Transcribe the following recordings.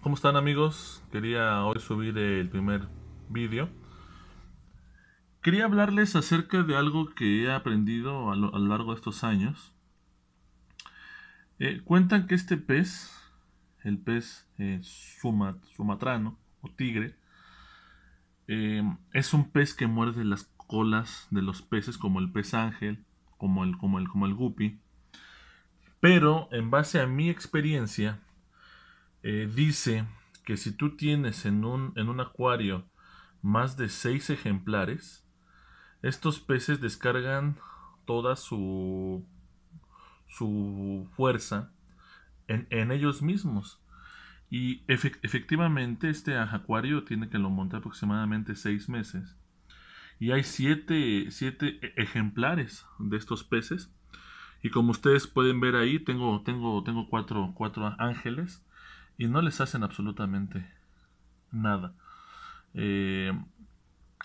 ¿Cómo están amigos? Quería hoy subir el primer vídeo. Quería hablarles acerca de algo que he aprendido a lo, largo de estos años. Eh, cuentan que este pez, el pez eh, sumatrano o tigre, eh, es un pez que muerde las colas de los peces como el pez ángel, como el, como el, como el guppy. Pero en base a mi experiencia, eh, dice que si tú tienes en un, en un acuario más de 6 ejemplares, estos peces descargan toda su, su fuerza en, ellos mismos. Y efectivamente este acuario tiene que lo montar aproximadamente 6 meses. Y hay 7 siete, e, ejemplares de estos peces. Y como ustedes pueden ver ahí, tengo, tengo, tengo cuatro ángeles y no les hacen absolutamente nada. Eh,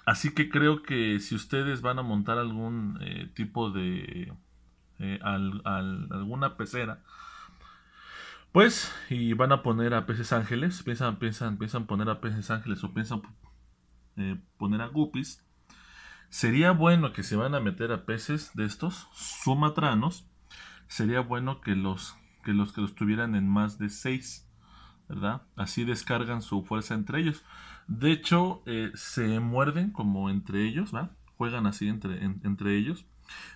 así que creo que si ustedes van a montar algún eh, tipo de... Eh, alguna pecera, pues, y van a poner a peces ángeles, piensan, piensan, piensan poner a peces ángeles o piensan poner a guppies, sería bueno que se van a meter a peces de estos sumatranos, sería bueno que los que los que los tuvieran en más de seis... Así descargan su fuerza entre ellos. De hecho, eh, se muerden como entre ellos, Juegan así entre, entre ellos.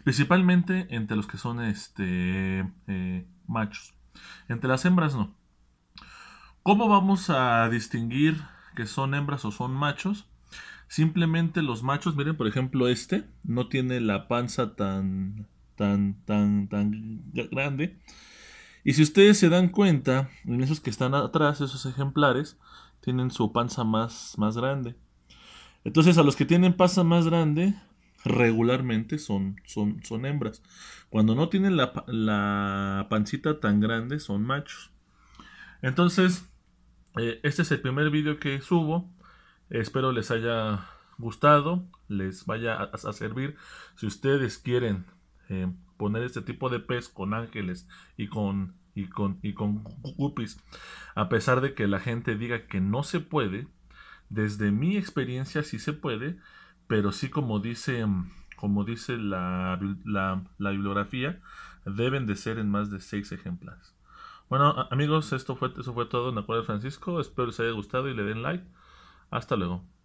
Principalmente entre los que son este, eh, machos. Entre las hembras no. ¿Cómo vamos a distinguir que son hembras o son machos? Simplemente los machos, miren, por ejemplo, este no tiene la panza tan, tan, tan, tan grande y si ustedes se dan cuenta, en esos que están atrás, esos ejemplares, tienen su panza más, más grande. Entonces a los que tienen panza más grande, regularmente son, son, son hembras. Cuando no tienen la, pancita tan grande, son machos. Entonces, eh, este es el primer video que subo. Espero les haya gustado, les vaya a, servir. Si ustedes quieren... Eh, poner este tipo de pez con ángeles y con y con y con guppies. A pesar de que la gente diga que no se puede, desde mi experiencia sí se puede, pero sí como dice como dice la, bibliografía, deben de ser en más de seis ejemplares. Bueno, amigos, esto fue, eso fue todo en acuerdo Francisco. Espero les haya gustado y le den like. Hasta luego.